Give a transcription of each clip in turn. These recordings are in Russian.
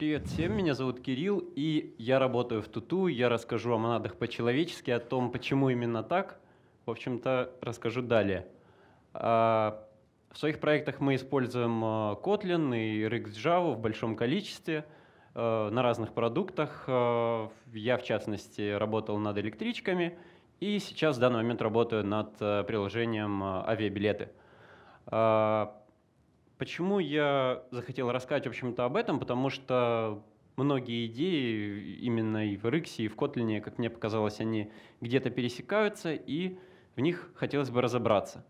Привет всем, меня зовут Кирилл, и я работаю в Туту. Я расскажу о монадах по-человечески, о том, почему именно так. В общем-то, расскажу далее. А, в своих проектах мы используем а, Kotlin и RxJava в большом количестве а, на разных продуктах. Я, в частности, работал над электричками, и сейчас в данный момент работаю над приложением «Авиабилеты». Почему я захотел рассказать, в общем-то, об этом? Потому что многие идеи именно и в Rx, и в Котлине, как мне показалось, они где-то пересекаются, и в них хотелось бы разобраться.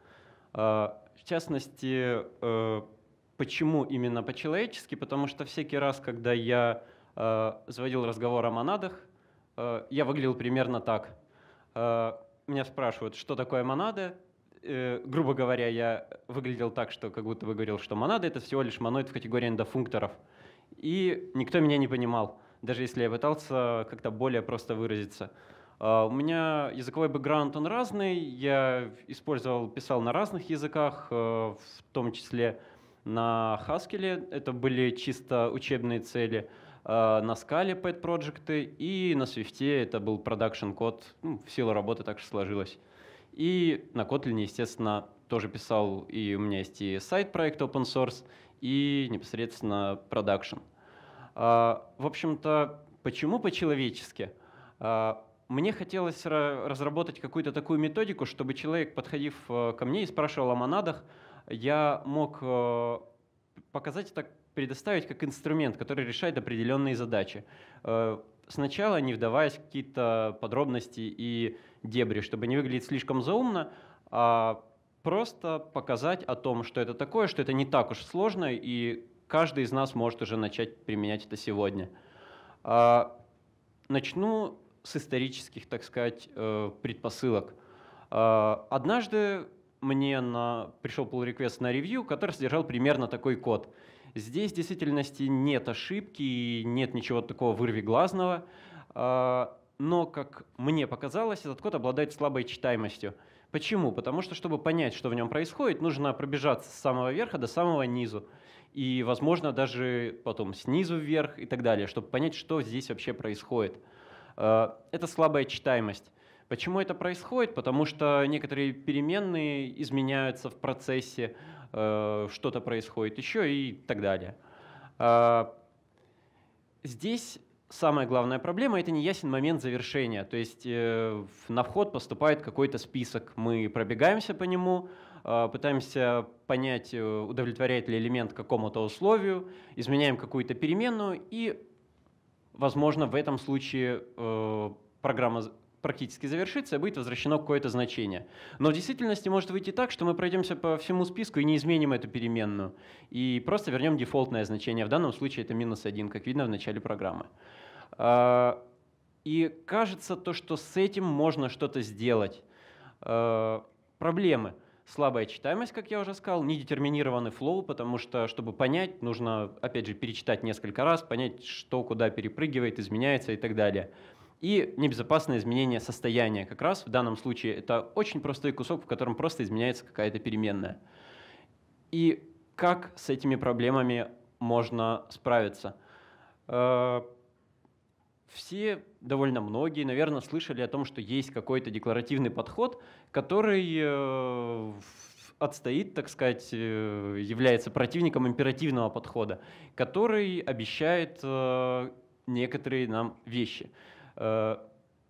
А, в частности, э, почему именно по-человечески? Потому что всякий раз, когда я э, заводил разговор о монадах, э, я выглядел примерно так. Меня спрашивают, что такое монады, э, грубо говоря, я выглядел так, что как будто бы говорил, что монады это всего лишь моноид в категории эндофункторов. И никто меня не понимал, даже если я пытался как-то более просто выразиться. Uh, у меня языковой бэкграунд, он разный. Я использовал, писал на разных языках, uh, в том числе на Haskell. Это были чисто учебные цели. Uh, на Scala pet проекты и на Swift это был продакшн код. Ну, в силу работы так же сложилось. И на Kotlin, естественно, тоже писал, и у меня есть и сайт проекта open source, и непосредственно продакшн. А, в общем-то, почему по-человечески? А, мне хотелось разработать какую-то такую методику, чтобы человек, подходив э, ко мне и спрашивал о монадах, я мог э, показать так, предоставить как инструмент, который решает определенные задачи. Э, сначала, не вдаваясь в какие-то подробности и дебри, чтобы не выглядеть слишком заумно, а просто показать о том, что это такое, что это не так уж сложно, и каждый из нас может уже начать применять это сегодня. А, начну с исторических, так сказать, э, предпосылок. А, однажды мне на, пришел pull request на ревью, который содержал примерно такой код. Здесь в действительности нет ошибки и нет ничего такого вырвиглазного. А, но, как мне показалось, этот код обладает слабой читаемостью. Почему? Потому что, чтобы понять, что в нем происходит, нужно пробежаться с самого верха до самого низу. И, возможно, даже потом снизу вверх и так далее, чтобы понять, что здесь вообще происходит. А, это слабая читаемость. Почему это происходит? Потому что некоторые переменные изменяются в процессе, Э, что-то происходит еще и так далее. А, здесь самая главная проблема — это не ясен момент завершения. То есть э, на вход поступает какой-то список, мы пробегаемся по нему, э, пытаемся понять, удовлетворяет ли элемент какому-то условию, изменяем какую-то переменную, и, возможно, в этом случае программа практически завершится и будет возвращено какое-то значение. Но в действительности может выйти так, что мы пройдемся по всему списку и не изменим эту переменную, и просто вернем дефолтное значение. В данном случае это минус 1, как видно в начале программы. А, и кажется то, что с этим можно что-то сделать. А, проблемы. Слабая читаемость, как я уже сказал, недетерминированный флоу, потому что, чтобы понять, нужно, опять же, перечитать несколько раз, понять, что куда перепрыгивает, изменяется и так далее и небезопасное изменение состояния. Как раз в данном случае это очень простой кусок, в котором просто изменяется какая-то переменная. И как с этими проблемами можно справиться? Э, все, довольно многие, наверное, слышали о том, что есть какой-то декларативный подход, который э, отстоит, так сказать, э, является противником императивного подхода, который обещает некоторые нам вещи. Э,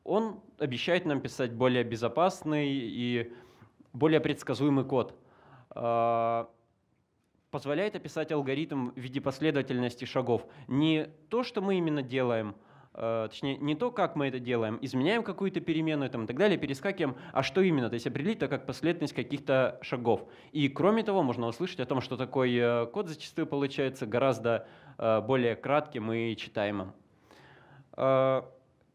он обещает нам писать более безопасный и более предсказуемый код. Э, позволяет описать алгоритм в виде последовательности шагов. Не то, что мы именно делаем, э, точнее, не то, как мы это делаем, изменяем какую-то переменную и так далее, перескакиваем, а что именно, то есть определить так как последовательность каких-то шагов. И кроме того, можно услышать о том, что такой код зачастую получается гораздо более кратким и читаемым.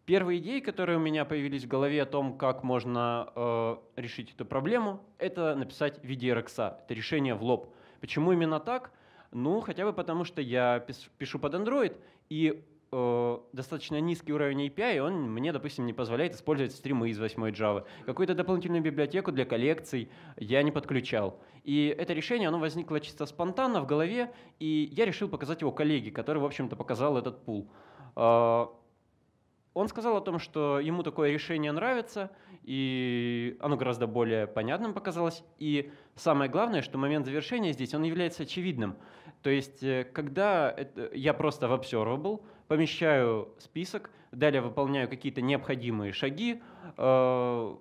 Первые идеи, которые у меня появились в голове о том, как можно э, решить эту проблему, это написать в виде RX. Это решение в лоб. Почему именно так? Ну, хотя бы потому, что я пишу под Android, и э, достаточно низкий уровень API, он мне, допустим, не позволяет использовать стримы из 8 Java. Какую-то дополнительную библиотеку для коллекций я не подключал. И это решение, оно возникло чисто спонтанно в голове, и я решил показать его коллеге, который, в общем-то, показал этот пул. Э, он сказал о том, что ему такое решение нравится, и оно гораздо более понятным показалось. И самое главное, что момент завершения здесь, он является очевидным. То есть, э, когда это, я просто в observable, помещаю список, далее выполняю какие-то необходимые шаги, э,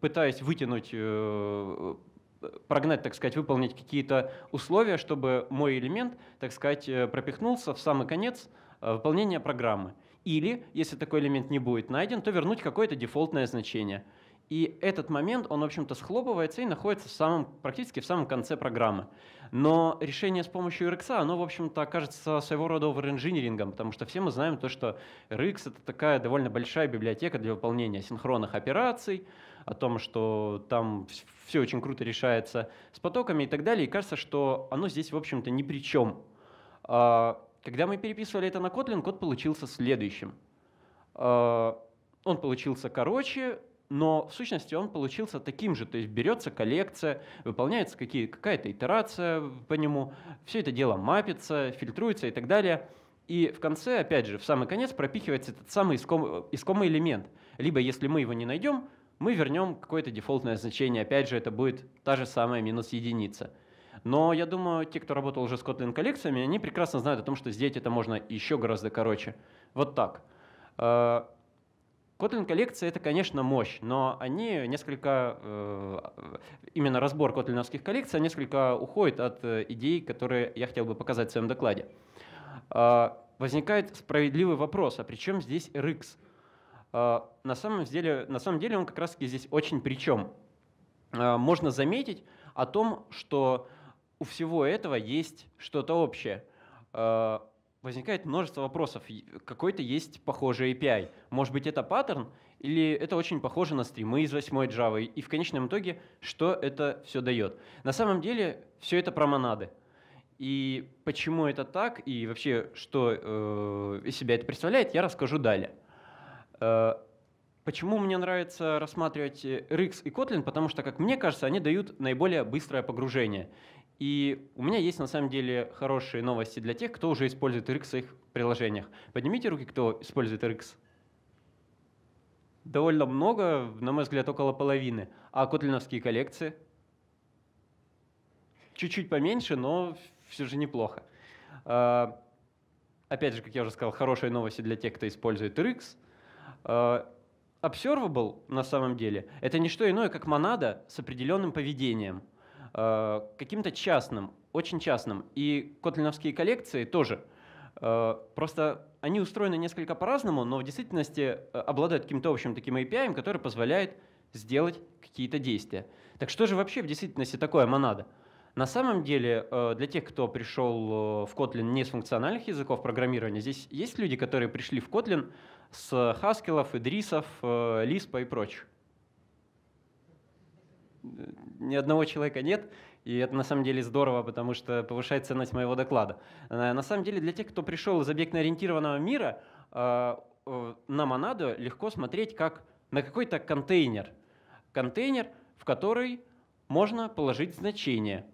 пытаюсь вытянуть э, прогнать, так сказать, выполнить какие-то условия, чтобы мой элемент, так сказать, э, пропихнулся в самый конец выполнения программы. Или, если такой элемент не будет найден, то вернуть какое-то дефолтное значение. И этот момент, он, в общем-то, схлопывается и находится в самом, практически в самом конце программы. Но решение с помощью RX, оно, в общем-то, кажется своего рода оверинжинирингом, потому что все мы знаем то, что RX — это такая довольно большая библиотека для выполнения синхронных операций, о том, что там все очень круто решается с потоками и так далее. И кажется, что оно здесь, в общем-то, ни при чем. А когда мы переписывали это на Kotlin, код получился следующим. Э, он получился короче, но в сущности он получился таким же. То есть берется коллекция, выполняется какие, какая-то итерация по нему, все это дело мапится, фильтруется и так далее. И в конце, опять же, в самый конец пропихивается этот самый иском, искомый элемент. Либо если мы его не найдем, мы вернем какое-то дефолтное значение. Опять же, это будет та же самая минус единица. Но я думаю, те, кто работал уже с Kotlin коллекциями, они прекрасно знают о том, что сделать это можно еще гораздо короче. Вот так. Э, Kotlin коллекции это, конечно, мощь, но они несколько, э, именно разбор котлиновских коллекций несколько уходит от э, идей, которые я хотел бы показать в своем докладе. Возникает справедливый вопрос, а при чем здесь RX? На самом деле, на самом деле он как раз таки здесь очень при чем. Можно заметить о том, что у всего этого есть что-то общее. Э, возникает множество вопросов. Какой-то есть похожий API. Может быть, это паттерн, или это очень похоже на стримы из 8 Java. И в конечном итоге, что это все дает. На самом деле, все это про монады. И почему это так, и вообще, что э, из себя это представляет, я расскажу далее. Э, почему мне нравится рассматривать э, Rix и Kotlin? Потому что, как мне кажется, они дают наиболее быстрое погружение. И у меня есть на самом деле хорошие новости для тех, кто уже использует RX в своих приложениях. Поднимите руки, кто использует RX. Довольно много, на мой взгляд, около половины. А котлиновские коллекции? Чуть-чуть поменьше, но все же неплохо. А, опять же, как я уже сказал, хорошие новости для тех, кто использует RX. Observable а, на самом деле это не что иное, как монада с определенным поведением – Э, каким-то частным, очень частным. И котлиновские коллекции тоже. Э, просто они устроены несколько по-разному, но в действительности э, обладают каким-то общим таким API, который позволяет сделать какие-то действия. Так что же вообще в действительности такое монада? На самом деле, для тех, кто пришел в Kotlin не с функциональных языков программирования, здесь есть люди, которые пришли в Kotlin с Haskell, Идрисов, Lisp и прочих ни одного человека нет, и это на самом деле здорово, потому что повышает ценность моего доклада. Э, на самом деле для тех, кто пришел из объектно-ориентированного мира, э, э, на монаду легко смотреть как на какой-то контейнер. Контейнер, в который можно положить значение.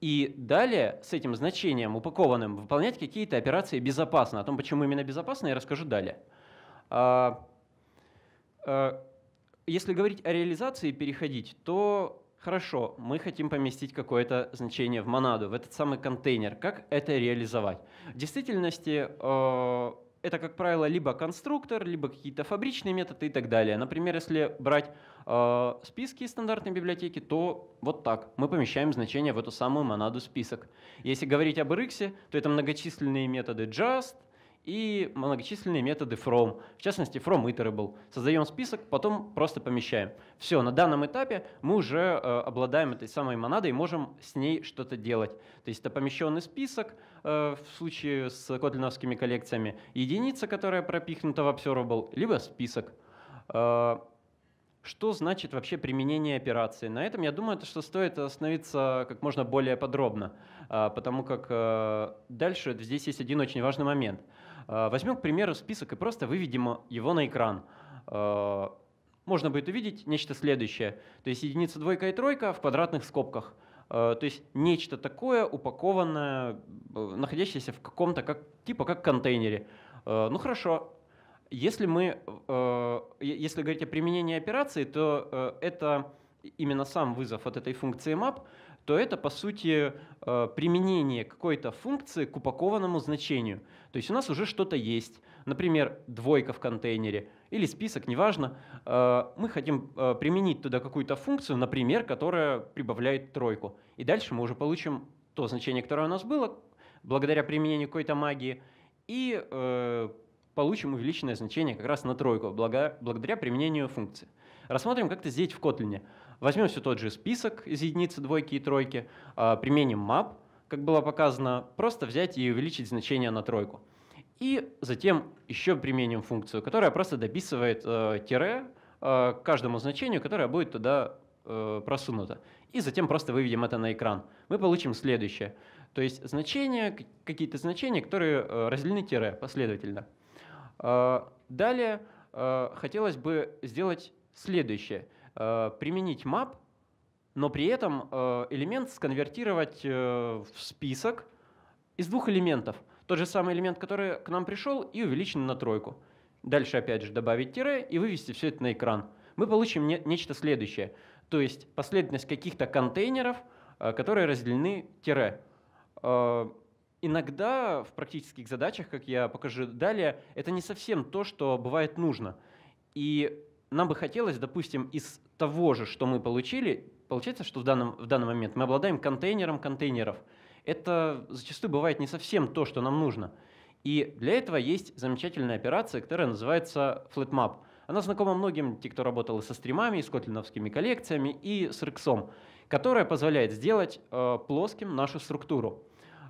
И далее с этим значением, упакованным, выполнять какие-то операции безопасно. О том, почему именно безопасно, я расскажу далее а, если говорить о реализации переходить, то хорошо, мы хотим поместить какое-то значение в монаду, в этот самый контейнер. Как это реализовать? В действительности э, это, как правило, либо конструктор, либо какие-то фабричные методы и так далее. Например, если брать э, списки из стандартной библиотеки, то вот так. Мы помещаем значение в эту самую монаду список. Если говорить об RX, то это многочисленные методы just, и многочисленные методы from, в частности from iterable. Создаем список, потом просто помещаем. Все, на данном этапе мы уже э, обладаем этой самой монадой и можем с ней что-то делать. То есть это помещенный список э, в случае с котлиновскими коллекциями, единица, которая пропихнута в observable, либо список. Э, что значит вообще применение операции? На этом, я думаю, что стоит остановиться как можно более подробно, э, потому как э, дальше здесь есть один очень важный момент – Э, возьмем, к примеру, список и просто выведем его на экран. Э, можно будет увидеть нечто следующее. То есть единица, двойка и тройка в квадратных скобках. Э, то есть нечто такое упакованное, находящееся в каком-то как, типа как контейнере. Ну хорошо, если мы, если говорить о применении операции, то это именно сам вызов от этой функции map – то это, по сути, э, применение какой-то функции к упакованному значению. То есть у нас уже что-то есть, например, двойка в контейнере или список, неважно. Э, мы хотим э, применить туда какую-то функцию, например, которая прибавляет тройку. И дальше мы уже получим то значение, которое у нас было, благодаря применению какой-то магии, и получим увеличенное значение как раз на тройку благодаря применению функции. Рассмотрим, как это сделать в Kotlin. Возьмем все тот же список из единицы, двойки и тройки, а, применим map, как было показано, просто взять и увеличить значение на тройку. И затем еще применим функцию, которая просто дописывает э, тире э, к каждому значению, которое будет туда э, просунуто. И затем просто выведем это на экран. Мы получим следующее. То есть значения, какие-то значения, которые разделены тире последовательно. А, далее хотелось бы сделать следующее. Э, применить map, но при этом э, элемент сконвертировать э, в список из двух элементов. Тот же самый элемент, который к нам пришел, и увеличен на тройку. Дальше опять же добавить тире и вывести все это на экран. Мы получим нечто следующее, то есть последовательность каких-то контейнеров, которые разделены тире. иногда в практических задачах, как я покажу далее, это не совсем то, что бывает нужно. И нам бы хотелось, допустим, из того же, что мы получили, получается, что в, данном, в данный момент мы обладаем контейнером контейнеров. Это зачастую бывает не совсем то, что нам нужно. И для этого есть замечательная операция, которая называется FlatMap. Она знакома многим, те, кто работал со стримами, с котлиновскими коллекциями и с Rxом, которая позволяет сделать э, плоским нашу структуру.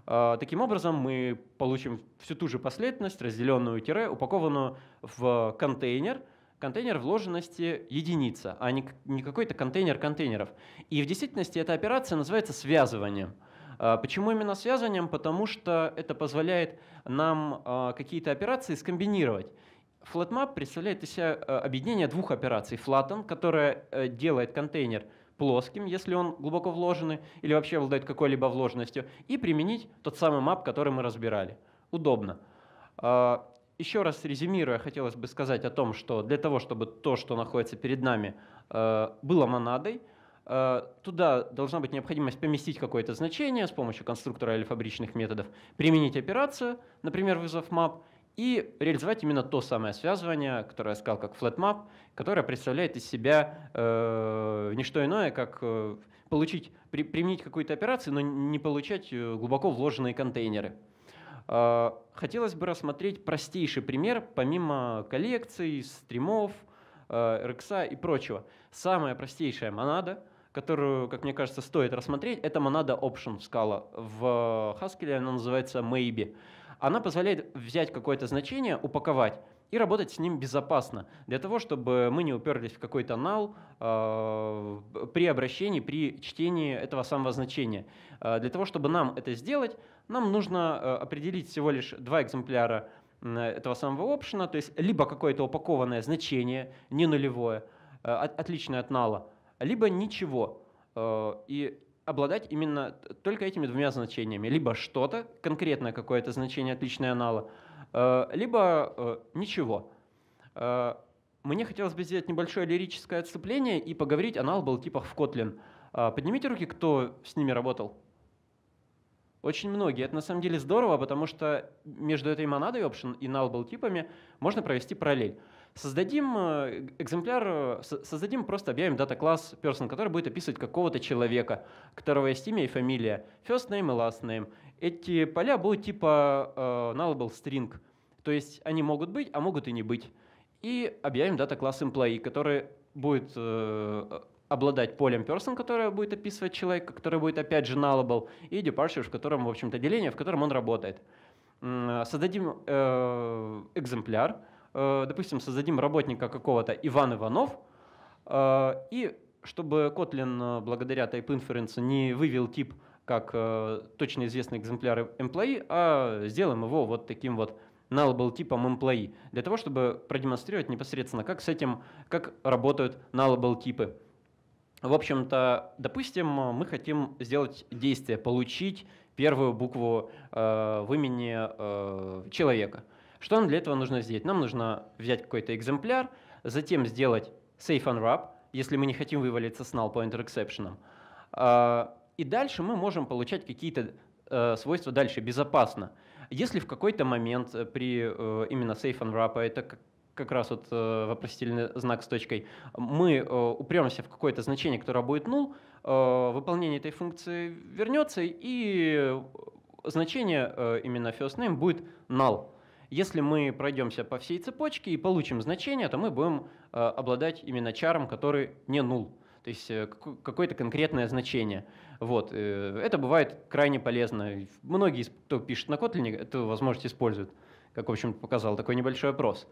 Э, таким образом мы получим всю ту же последовательность, разделенную тире, упакованную в контейнер – контейнер вложенности единица, а не, не какой-то контейнер контейнеров. И в действительности эта операция называется связыванием. А, почему именно связыванием? Потому что это позволяет нам а, какие-то операции скомбинировать. FlatMap представляет из себя а, объединение двух операций. Flatten, которая э, делает контейнер плоским, если он глубоко вложенный, или вообще обладает какой-либо вложенностью, и применить тот самый map, который мы разбирали. Удобно еще раз резюмируя, хотелось бы сказать о том, что для того, чтобы то, что находится перед нами, э, было монадой, э, туда должна быть необходимость поместить какое-то значение с помощью конструктора или фабричных методов, применить операцию, например, вызов map, и реализовать именно то самое связывание, которое я сказал как flatmap, которое представляет из себя э, не что иное, как э, получить, при, применить какую-то операцию, но не получать глубоко вложенные контейнеры. Э, хотелось бы рассмотреть простейший пример, помимо коллекций, стримов, RX э, а и прочего. Самая простейшая монада, которую, как мне кажется, стоит рассмотреть, это монада Option в Scala. В Haskell она называется Maybe. Она позволяет взять какое-то значение, упаковать и работать с ним безопасно, для того, чтобы мы не уперлись в какой-то нал э, при обращении, при чтении этого самого значения. Э, для того, чтобы нам это сделать, нам нужно э, определить всего лишь два экземпляра этого самого опшена, то есть либо какое-то упакованное значение, не нулевое, э, от, отличное от нала, либо ничего. Э, и обладать именно только этими двумя значениями. Либо что-то, конкретное какое-то значение, отличное от нала, Э, либо э, ничего. Э, мне хотелось бы сделать небольшое лирическое отступление и поговорить о nullable типах в Kotlin. Поднимите руки, кто с ними работал. Очень многие. Это на самом деле здорово, потому что между этой монадой option и nullable типами можно провести параллель. Создадим экземпляр, создадим, просто объявим дата-класс person, который будет описывать какого-то человека, у которого есть имя и фамилия, first name и last name эти поля будут типа э, nullable string. То есть они могут быть, а могут и не быть. И объявим дата-класс employee, который будет э, обладать полем person, которое будет описывать человека, который будет опять же nullable, и departure, в котором, в общем-то, деление, в котором он работает. Создадим э, экземпляр, э, допустим, создадим работника какого-то Иван Иванов, э, и чтобы Kotlin э, благодаря type inference не вывел тип как э, точно известный экземпляр employee, а сделаем его вот таким вот nullable типом employee, для того, чтобы продемонстрировать непосредственно, как с этим, как работают nullable типы. В общем-то, допустим, мы хотим сделать действие, получить первую букву э, в имени э, человека. Что нам для этого нужно сделать? Нам нужно взять какой-то экземпляр, затем сделать safe unwrap, если мы не хотим вывалиться с null pointer exception. Э, и дальше мы можем получать какие-то э, свойства дальше безопасно. Если в какой-то момент э, при э, именно safe and wrap, а это как, как раз вот э, вопросительный знак с точкой, мы э, упремся в какое-то значение, которое будет null, э, выполнение этой функции вернется, и значение э, именно first name будет null. Если мы пройдемся по всей цепочке и получим значение, то мы будем э, обладать именно чаром, который не null то есть э, какое-то конкретное значение. Вот. Э, это бывает крайне полезно. Многие, кто пишет на Kotlin, эту возможность используют, как, в общем показал такой небольшой опрос.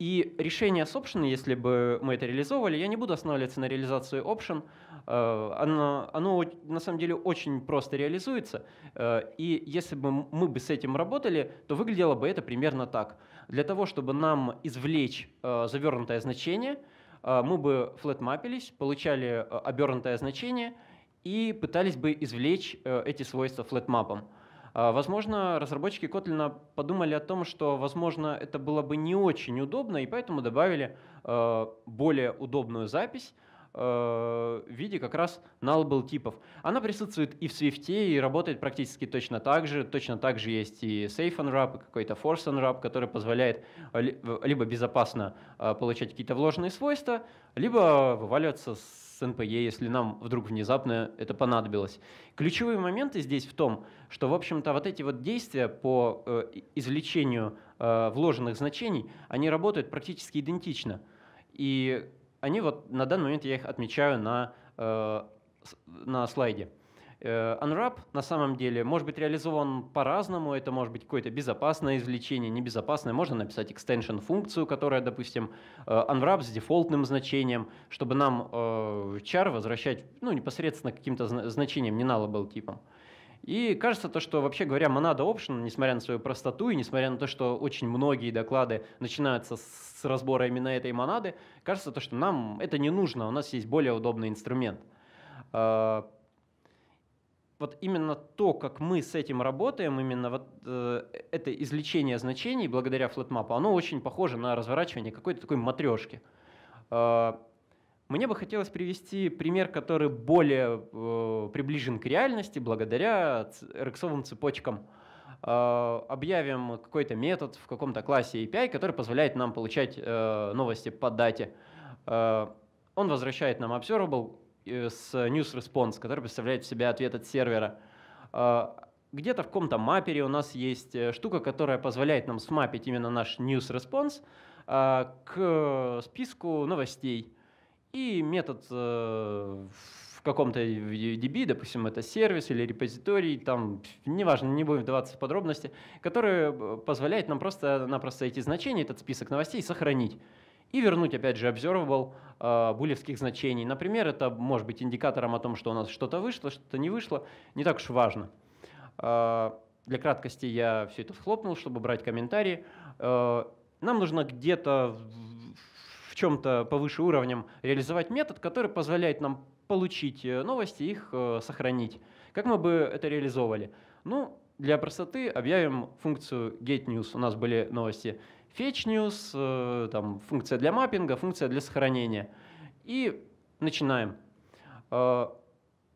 И решение с Option, если бы мы это реализовывали, я не буду останавливаться на реализации Option, э, оно, оно на самом деле очень просто реализуется. И если бы мы бы с этим работали, то выглядело бы это примерно так. Для того, чтобы нам извлечь завернутое значение – а, мы бы флетмапились, получали а, обернутое значение и пытались бы извлечь э, эти свойства флетмапом. А, возможно, разработчики Kotlin подумали о том, что, возможно, это было бы не очень удобно, и поэтому добавили более удобную запись, Э, в виде как раз nullable типов. Она присутствует и в Swift, и работает практически точно так же. Точно так же есть и safe unwrap, и какой-то force unwrap, который позволяет либо безопасно э, получать какие-то вложенные свойства, либо вываливаться с NPE, если нам вдруг внезапно это понадобилось. Ключевые моменты здесь в том, что, в общем-то, вот эти вот действия по э, извлечению э, вложенных значений, они работают практически идентично. И они вот на данный момент я их отмечаю на, э, на слайде. Э, unwrap на самом деле может быть реализован по-разному. Это может быть какое-то безопасное извлечение, небезопасное. Можно написать extension функцию, которая, допустим, э, unwrap с дефолтным значением, чтобы нам char э, возвращать ну, непосредственно каким-то значением, не nullable типом. И кажется то, что вообще говоря, монада Option, несмотря на свою простоту и несмотря на то, что очень многие доклады начинаются с разбора именно этой монады, кажется то, что нам это не нужно, у нас есть более удобный инструмент. А, вот именно то, как мы с этим работаем, именно вот э, это извлечение значений благодаря флетмапу, оно очень похоже на разворачивание какой-то такой матрешки. А, мне бы хотелось привести пример, который более э, приближен к реальности благодаря рексовым цепочкам. Э, объявим какой-то метод в каком-то классе API, который позволяет нам получать э, новости по дате. Э, он возвращает нам observable э, с news response, который представляет в себя ответ от сервера. Э, где-то в каком-то маппере у нас есть э, штука, которая позволяет нам смапить именно наш news response к списку новостей и метод э, в каком-то DB, допустим, это сервис или репозиторий, там, неважно, не будем вдаваться в подробности, который э, позволяет нам просто-напросто эти значения, этот список новостей сохранить и вернуть, опять же, observable э, булевских значений. Например, это может быть индикатором о том, что у нас что-то вышло, что-то не вышло, не так уж важно. Э, для краткости я все это вхлопнул, чтобы брать комментарии. Э, нам нужно где-то чем-то повыше уровнем реализовать метод, который позволяет нам получить э, новости и их э, сохранить. Как мы бы это реализовали? Ну, для простоты объявим функцию getNews. У нас были новости fetchNews, э, там функция для маппинга, функция для сохранения. И начинаем.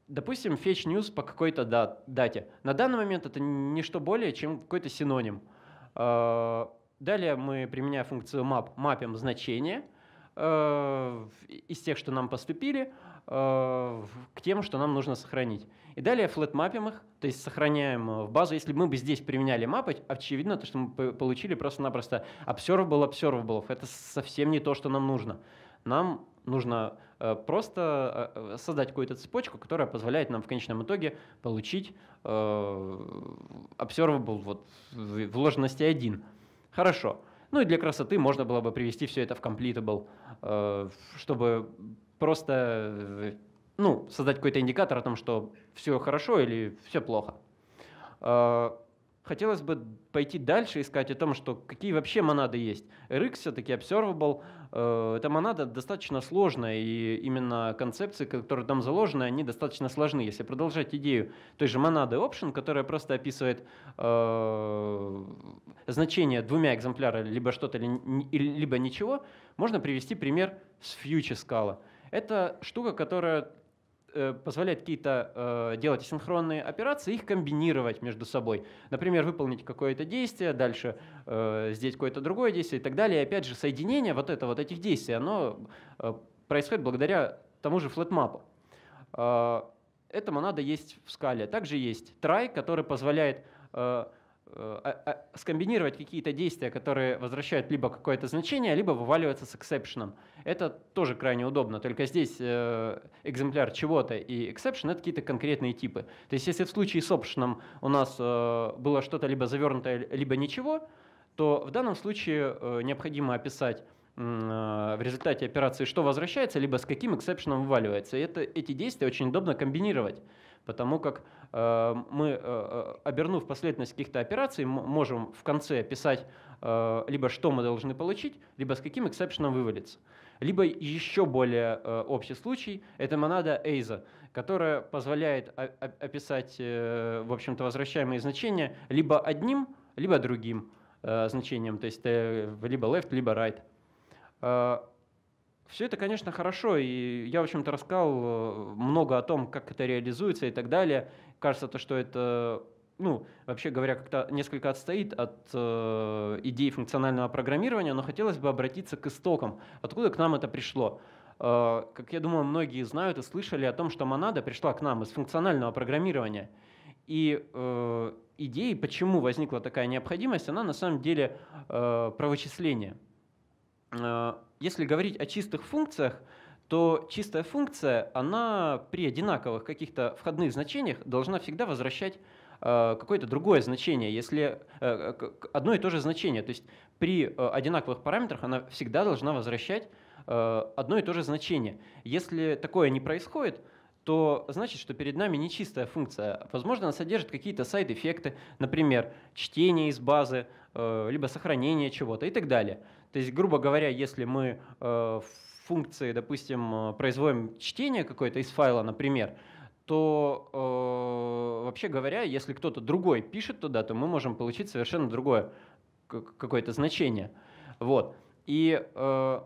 Допустим, fetchNews по какой-то дате. На данный момент это не что более, чем какой-то синоним. Далее мы, применяя функцию map, мапим значение, Э, из тех, что нам поступили, э, к тем, что нам нужно сохранить. И далее флетмапим их, то есть сохраняем э, в базу. Если мы бы здесь применяли мапы, очевидно, то, что мы получили просто-напросто observable observable. Это совсем не то, что нам нужно. Нам нужно просто создать какую-то цепочку, которая позволяет нам в конечном итоге получить observable вот, вложенности 1. Хорошо. Хорошо. Ну и для красоты можно было бы привести все это в Completable, э, чтобы просто э, ну, создать какой-то индикатор о том, что все хорошо или все плохо. Э, хотелось бы пойти дальше, искать о том, что какие вообще монады есть. RX все-таки observable, э, эта монада достаточно сложная, и именно концепции, которые там заложены, они достаточно сложны. Если продолжать идею той же монады option, которая просто описывает э, значение двумя экземплярами, либо что-то, либо ничего, можно привести пример с future scala. Это штука, которая Э, позволяет какие-то э, делать синхронные операции, их комбинировать между собой. Например, выполнить какое-то действие, дальше э, здесь какое-то другое действие и так далее. И опять же, соединение вот, это, вот этих действий, оно э, происходит благодаря тому же флетмапу. Э, этому надо есть в скале. Также есть try, который позволяет э, Э, а, а, скомбинировать какие-то действия, которые возвращают либо какое-то значение, либо вываливаются с эксепшеном. Это тоже крайне удобно, только здесь э, экземпляр чего-то и эксепшен — это какие-то конкретные типы. То есть если в случае с option у нас э, было что-то либо завернутое, либо ничего, то в данном случае необходимо описать в результате операции что возвращается, либо с каким эксепшеном вываливается. И это, эти действия очень удобно комбинировать потому как э, мы, э, э обернув последовательность каких-то операций, можем в конце писать э, либо что мы должны получить, либо с каким эксепшеном вывалиться. Либо еще более э, общий случай — это монада Эйза, которая позволяет описать, э, в общем-то, возвращаемые значения либо одним, либо другим э, значением, то есть э, либо left, либо right. Э, все это, конечно, хорошо, и я, в общем-то, рассказал э, много о том, как это реализуется и так далее. Кажется, то, что это, ну, вообще говоря, как-то несколько отстоит от э, идей функционального программирования, но хотелось бы обратиться к истокам, откуда к нам это пришло. Э, как я думаю, многие знают и слышали о том, что Монада пришла к нам из функционального программирования. И э, идеей, почему возникла такая необходимость, она на самом деле э, про вычисление – Э, если говорить о чистых функциях, то чистая функция, она при одинаковых каких-то входных значениях должна всегда возвращать э, какое-то другое значение, если э, одно и то же значение. То есть при одинаковых параметрах она всегда должна возвращать одно и то же значение. Если такое не происходит, то значит, что перед нами не чистая функция. Возможно, она содержит какие-то сайд-эффекты, например, чтение из базы, либо сохранение чего-то и так далее. То есть, грубо говоря, если мы э, в функции, допустим, э, производим чтение какое-то из файла, например, то э, вообще говоря, если кто-то другой пишет туда, то мы можем получить совершенно другое какое-то значение. Вот. И э,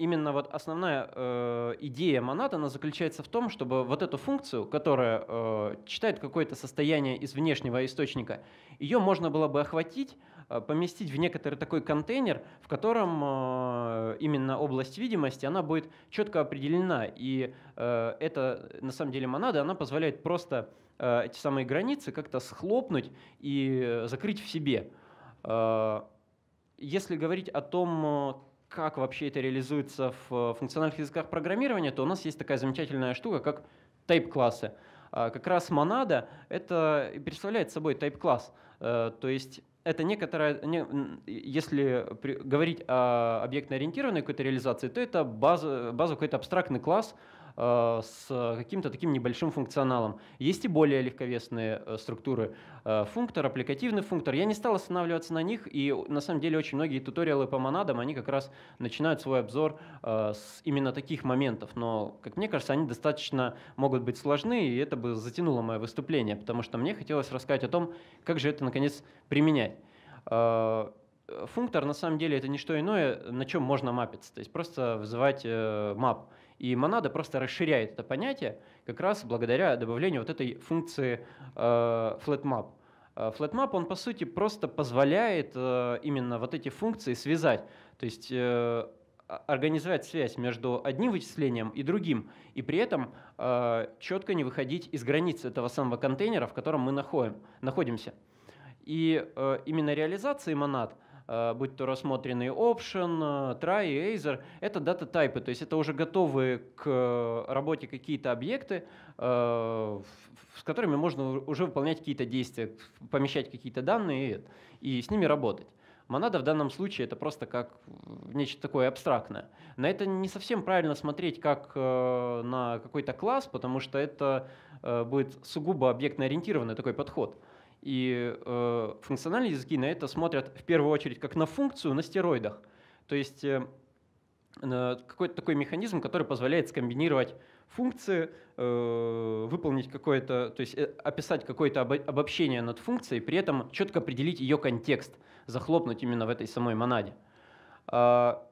именно вот основная э, идея монад, она заключается в том, чтобы вот эту функцию, которая э, читает какое-то состояние из внешнего источника, ее можно было бы охватить, э, поместить в некоторый такой контейнер, в котором э, именно область видимости, она будет четко определена. И э, это, на самом деле, монада, она позволяет просто э, эти самые границы как-то схлопнуть и э, закрыть в себе. Э, если говорить о том, как вообще это реализуется в э, функциональных языках программирования, то у нас есть такая замечательная штука, как тайп-классы. А, как раз монада это представляет собой тайп-класс. Э, то есть это некоторая, если говорить о объектно-ориентированной какой-то реализации, то это база, база какой-то абстрактный класс, Э, с каким-то таким небольшим функционалом. Есть и более легковесные э, структуры. Э, функтор, аппликативный функтор. Я не стал останавливаться на них, и на самом деле очень многие туториалы по монадам, они как раз начинают свой обзор с именно таких моментов. Но, как мне кажется, они достаточно могут быть сложны, и это бы затянуло мое выступление, потому что мне хотелось рассказать о том, как же это, наконец, применять функтор на самом деле это не что иное, на чем можно мапиться. То есть просто вызывать э, map. И монада просто расширяет это понятие как раз благодаря добавлению вот этой функции э, flatmap. Э, flatmap, он по сути просто позволяет э, именно вот эти функции связать, то есть э, организовать связь между одним вычислением и другим, и при этом э, четко не выходить из границ этого самого контейнера, в котором мы находим, находимся. И э, именно реализации монад – Э, будь то рассмотренный option, э, try и Azer, это дата-тайпы, то есть это уже готовые к э, работе какие-то объекты, с которыми можно уже выполнять какие-то действия, помещать какие-то данные и с ними работать. Монада в данном случае это просто как нечто такое абстрактное. На это не совсем правильно смотреть как на какой-то класс, потому что это будет сугубо объектно ориентированный такой подход. И э, функциональные языки на это смотрят в первую очередь как на функцию на стероидах. То есть э, какой-то такой механизм, который позволяет скомбинировать функции, э, выполнить какое-то, то есть э, описать какое-то обобщение над функцией, при этом четко определить ее контекст, захлопнуть именно в этой самой монаде. А,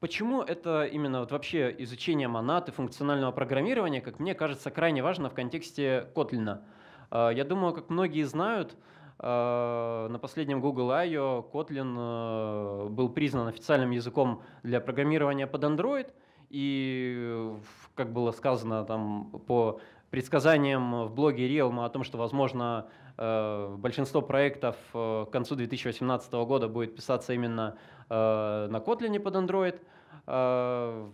почему это именно вот вообще изучение монад и функционального программирования, как мне кажется, крайне важно в контексте Котлина? Э, я думаю, как многие знают, э, на последнем Google I.O. Kotlin э, был признан официальным языком для программирования под Android, и, как было сказано там по предсказаниям в блоге Realm о том, что, возможно, большинство проектов к концу 2018 года будет писаться именно на Kotlin под Android,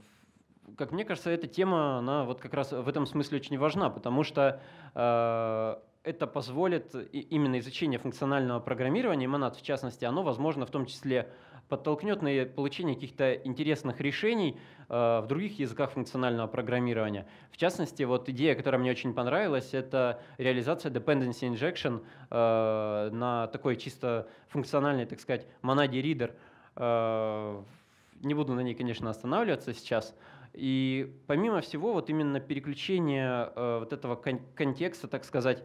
как мне кажется, эта тема, она вот как раз в этом смысле очень важна, потому что э, это позволит именно изучение функционального программирования, Монат в частности, оно, возможно, в том числе подтолкнет на получение каких-то интересных решений э, в других языках функционального программирования. В частности, вот идея, которая мне очень понравилась, это реализация dependency injection э, на такой чисто функциональный, так сказать, монаде ридер. Э, не буду на ней, конечно, останавливаться сейчас. Э, и помимо всего, вот именно переключение э, вот этого кон- контекста, так сказать,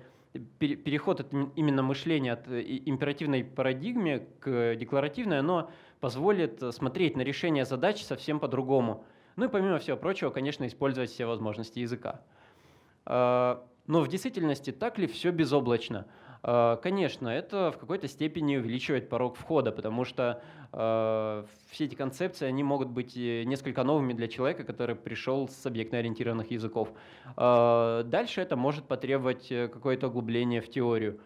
пере- переход от именно мышления от э, императивной парадигме к декларативной, оно позволит смотреть на решение задач совсем по-другому. Ну и помимо всего прочего, конечно, использовать все возможности языка. Э, но в действительности так ли все безоблачно? А, конечно, это в какой-то степени увеличивает порог входа, потому что а, все эти концепции, они могут быть э, несколько новыми для человека, который пришел с объектно-ориентированных языков. А, дальше это может потребовать э, какое-то углубление в теорию.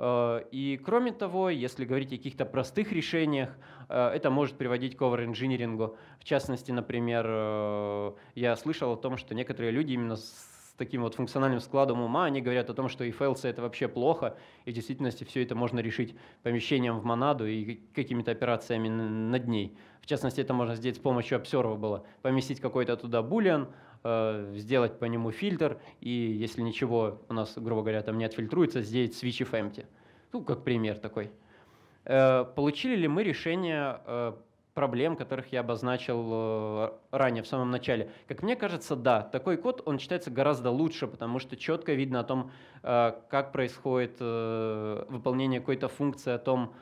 и кроме того, если говорить о каких-то простых решениях, это может приводить к овер-инжинирингу. В частности, например, э, я слышал о том, что некоторые люди именно с таким вот функциональным складом ума, они говорят о том, что EFLs это вообще плохо, и в действительности все это можно решить помещением в монаду и какими-то операциями над ней. В частности, это можно сделать с помощью обсерва было. Поместить какой-то туда булиан, э, сделать по нему фильтр, и если ничего у нас, грубо говоря, там не отфильтруется, сделать switch if empty. Ну, как пример такой. Э, получили ли мы решение э, проблем, которых я обозначил э, ранее, в самом начале. Как мне кажется, да, такой код, он читается гораздо лучше, потому что четко видно о том, э, как происходит э, выполнение какой-то функции, о том,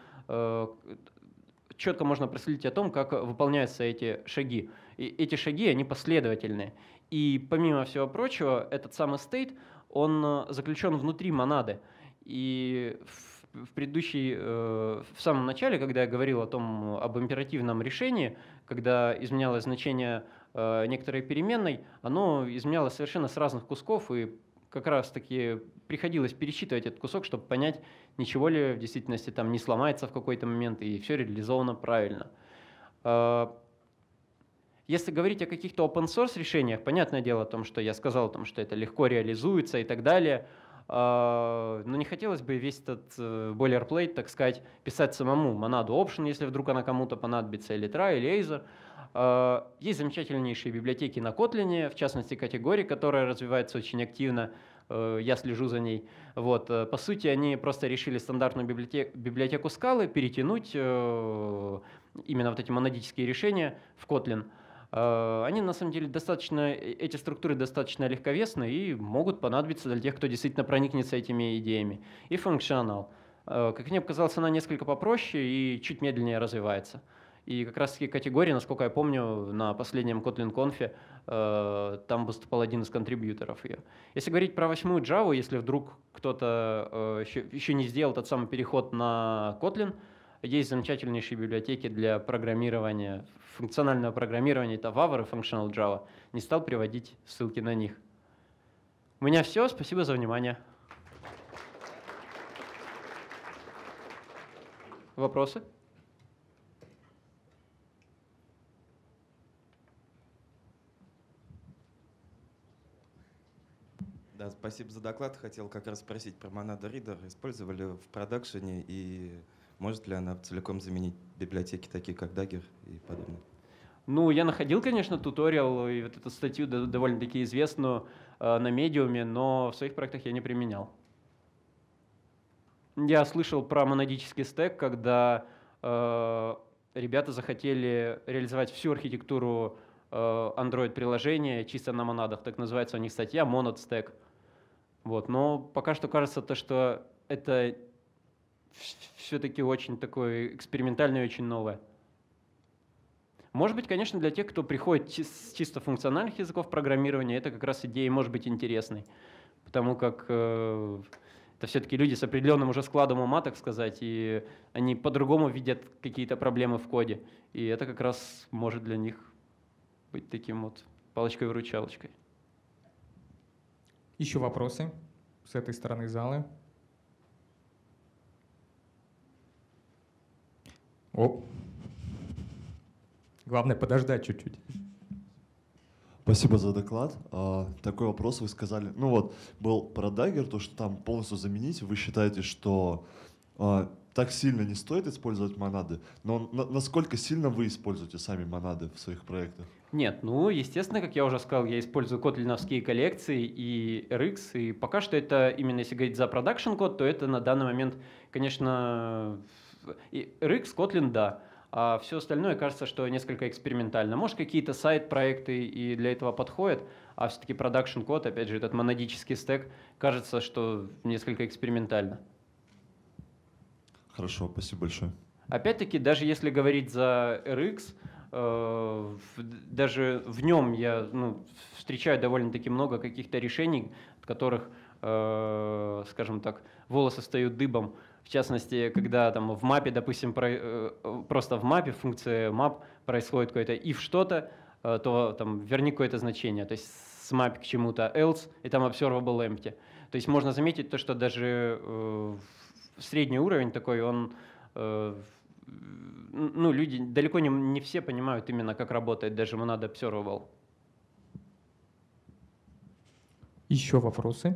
четко можно проследить о том, как выполняются эти шаги. И эти шаги, они последовательные. И помимо всего прочего, этот самый стейт, он заключен внутри монады. И в в предыдущей, э, в самом начале, когда я говорил о том, э, об императивном решении, когда изменялось значение э, некоторой переменной, оно изменялось совершенно с разных кусков, и как раз-таки приходилось пересчитывать этот кусок, чтобы понять, ничего ли в действительности там не сломается в какой-то момент, и все реализовано правильно. Если говорить о каких-то open source решениях, понятное дело о том, что я сказал, о том, что это легко реализуется и так далее – а, но не хотелось бы весь этот boilerplate, э, так сказать, писать самому монаду option, если вдруг она кому-то понадобится, или try, или either. А, есть замечательнейшие библиотеки на Kotlin, в частности, категории, которая развивается очень активно, э, я слежу за ней. Вот. Э, по сути, они просто решили стандартную библиотеку, библиотеку скалы перетянуть именно вот эти монадические решения в Kotlin – Э, они на самом деле достаточно, э, эти структуры достаточно легковесны и могут понадобиться для тех, кто действительно проникнется этими идеями. И функционал. Э, как мне показалось, она несколько попроще и чуть медленнее развивается. И как раз таки категории, насколько я помню, на последнем Kotlin Conf э, там выступал один из контрибьюторов ее. Если говорить про восьмую Java, если вдруг кто-то э, еще, еще не сделал тот самый переход на Kotlin, есть замечательнейшие библиотеки для программирования, функционального программирования, это Waver и Functional Java. Не стал приводить ссылки на них. У меня все, спасибо за внимание. Вопросы? Да, спасибо за доклад. Хотел как раз спросить про Monado Reader. Использовали в продакшене и может ли она целиком заменить библиотеки такие, как Dagger и подобные? Ну, я находил, конечно, туториал и вот эту статью довольно-таки известную э, на медиуме, но в своих проектах я не применял. Я слышал про монадический стек, когда э, ребята захотели реализовать всю архитектуру э, Android-приложения чисто на монадах. Так называется у них статья «Монод стек». Вот. Но пока что кажется то, что это все-таки очень такое экспериментальное, очень новое. Может быть, конечно, для тех, кто приходит с чисто функциональных языков программирования, это как раз идея может быть интересной, потому как э, это все-таки люди с определенным уже складом ума, так сказать, и они по-другому видят какие-то проблемы в коде, и это как раз может для них быть таким вот палочкой-выручалочкой. Еще вопросы с этой стороны зала? Оп. Главное подождать чуть-чуть. Спасибо за доклад. А, такой вопрос вы сказали. Ну вот, был про Dagger, то, что там полностью заменить. Вы считаете, что а, так сильно не стоит использовать монады? Но на, насколько сильно вы используете сами монады в своих проектах? Нет, ну, естественно, как я уже сказал, я использую котлиновские коллекции и RX, и пока что это именно, если говорить за продакшн код, то это на данный момент, конечно, и рык Scotland, да. А все остальное кажется, что несколько экспериментально. Может, какие-то сайт-проекты и для этого подходят, а все-таки продакшн код, опять же, этот монадический стек, кажется, что несколько экспериментально. Хорошо, спасибо большое. Опять-таки, даже если говорить за RX, э, даже в нем я ну, встречаю довольно-таки много каких-то решений, от которых, э, скажем так, волосы стают дыбом. В частности, когда там в мапе, допустим, про, э, просто в мапе функция map происходит какое-то if что-то, э, то там верни какое-то значение, то есть с map к чему-то else, и там observable empty. То есть можно заметить то, что даже э, средний уровень такой, он э, ну, люди далеко не, не все понимают именно, как работает даже Monad Observable. Еще вопросы?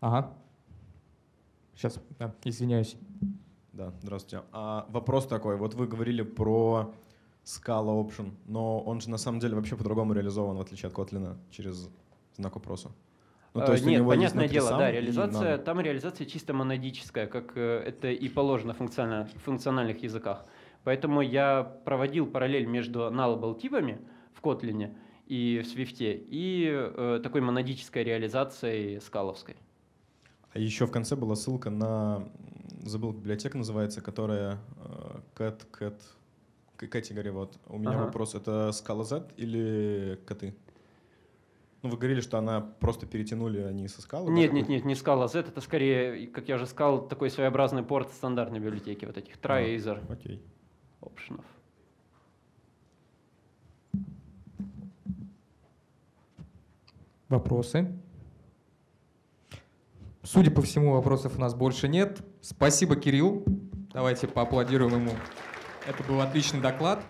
Ага. Сейчас, да, извиняюсь. Да, здравствуйте. А, вопрос такой. Вот вы говорили про Scala Option, но он же на самом деле вообще по-другому реализован, в отличие от Kotlin, через знак вопроса. Ну, то э, есть Нет, понятное дело, да, реализация, там реализация чисто монадическая, как э, это и положено в функциональных, функциональных языках. Поэтому я проводил параллель между nullable типами в Kotlin и в Swift и э, такой монадической реализацией скаловской. Еще в конце была ссылка на, забыл, библиотека называется, которая э, Кэт, Кэт, Кэти Игорь, вот. У меня ага. вопрос, это Скала Z или Коты? Ну, вы говорили, что она просто перетянули они а со скалы? Нет, нет, нет, не скала Z, это скорее, как я уже сказал, такой своеобразный порт стандартной библиотеки, вот этих Tracer а, окей. опшенов. Вопросы? Судя по всему, вопросов у нас больше нет. Спасибо, Кирилл. Давайте поаплодируем ему. Это был отличный доклад.